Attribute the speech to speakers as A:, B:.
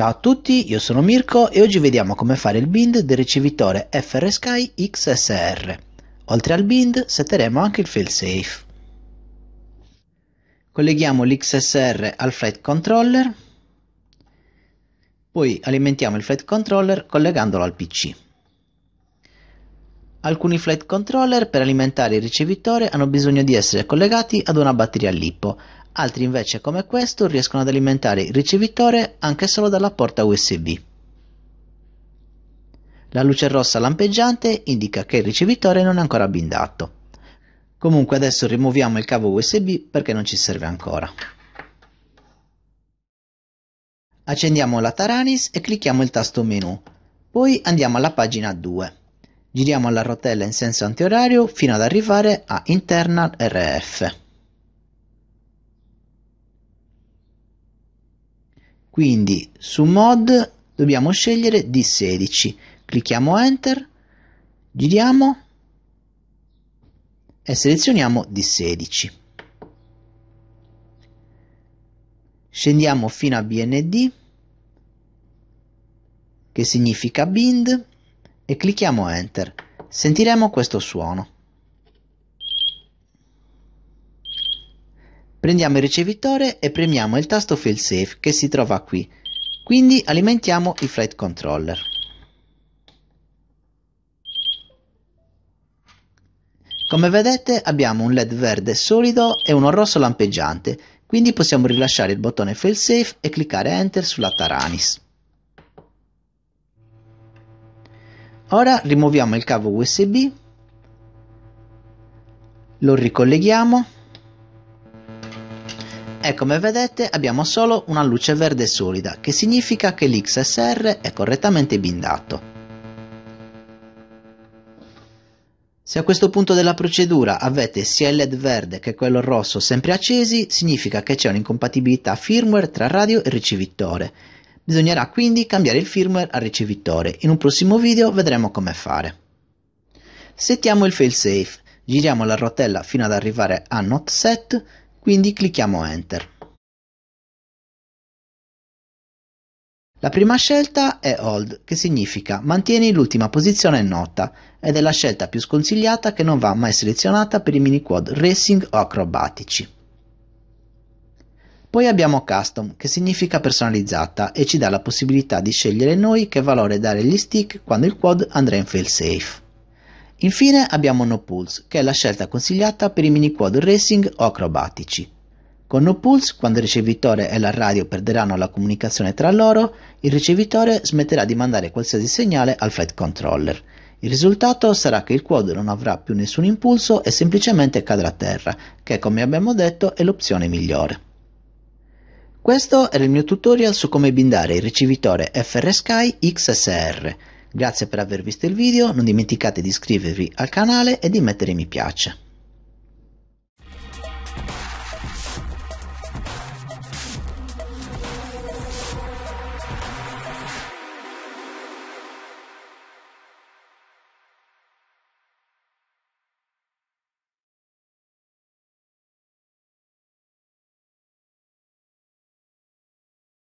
A: Ciao a tutti, io sono Mirko e oggi vediamo come fare il bind del ricevitore FR Sky XSR. Oltre al bind setteremo anche il failsafe. Colleghiamo l'XSR al flight controller, poi alimentiamo il flight controller collegandolo al PC. Alcuni flight controller per alimentare il ricevitore hanno bisogno di essere collegati ad una batteria LiPo, altri invece come questo riescono ad alimentare il ricevitore anche solo dalla porta USB. La luce rossa lampeggiante indica che il ricevitore non è ancora bindato. Comunque adesso rimuoviamo il cavo USB perché non ci serve ancora. Accendiamo la Taranis e clicchiamo il tasto menu. Poi andiamo alla pagina 2. Giriamo la rotella in senso antiorario fino ad arrivare a Internal RF. Quindi su mod dobbiamo scegliere D16. Clicchiamo Enter, giriamo e selezioniamo D16. Scendiamo fino a BND che significa bind e clicchiamo Enter. Sentiremo questo suono. Prendiamo il ricevitore e premiamo il tasto failsafe che si trova qui, quindi alimentiamo il flight controller. Come vedete abbiamo un led verde solido e uno rosso lampeggiante, quindi possiamo rilasciare il bottone failsafe e cliccare enter sulla Taranis. Ora rimuoviamo il cavo USB, lo ricolleghiamo e come vedete abbiamo solo una luce verde solida che significa che l'XSR è correttamente bindato. Se a questo punto della procedura avete sia il LED verde che quello rosso sempre accesi, significa che c'è un'incompatibilità firmware tra radio e ricevitore. Bisognerà quindi cambiare il firmware al ricevitore, in un prossimo video vedremo come fare. Settiamo il failsafe, giriamo la rotella fino ad arrivare a NOT set, quindi clicchiamo Enter. La prima scelta è Hold, che significa mantieni l'ultima posizione nota, ed è la scelta più sconsigliata che non va mai selezionata per i mini quad racing o acrobatici. Poi abbiamo Custom, che significa personalizzata e ci dà la possibilità di scegliere noi che valore dare agli stick quando il quad andrà in failsafe. Infine abbiamo No Pulse, che è la scelta consigliata per i mini quad racing o acrobatici. Con No Pulse, quando il ricevitore e la radio perderanno la comunicazione tra loro, il ricevitore smetterà di mandare qualsiasi segnale al flight controller. Il risultato sarà che il quad non avrà più nessun impulso e semplicemente cadrà a terra, che come abbiamo detto è l'opzione migliore. Questo era il mio tutorial su come bindare il ricevitore FR Sky XSR. Grazie per aver visto il video, non dimenticate di iscrivervi al canale e di mettere mi piace.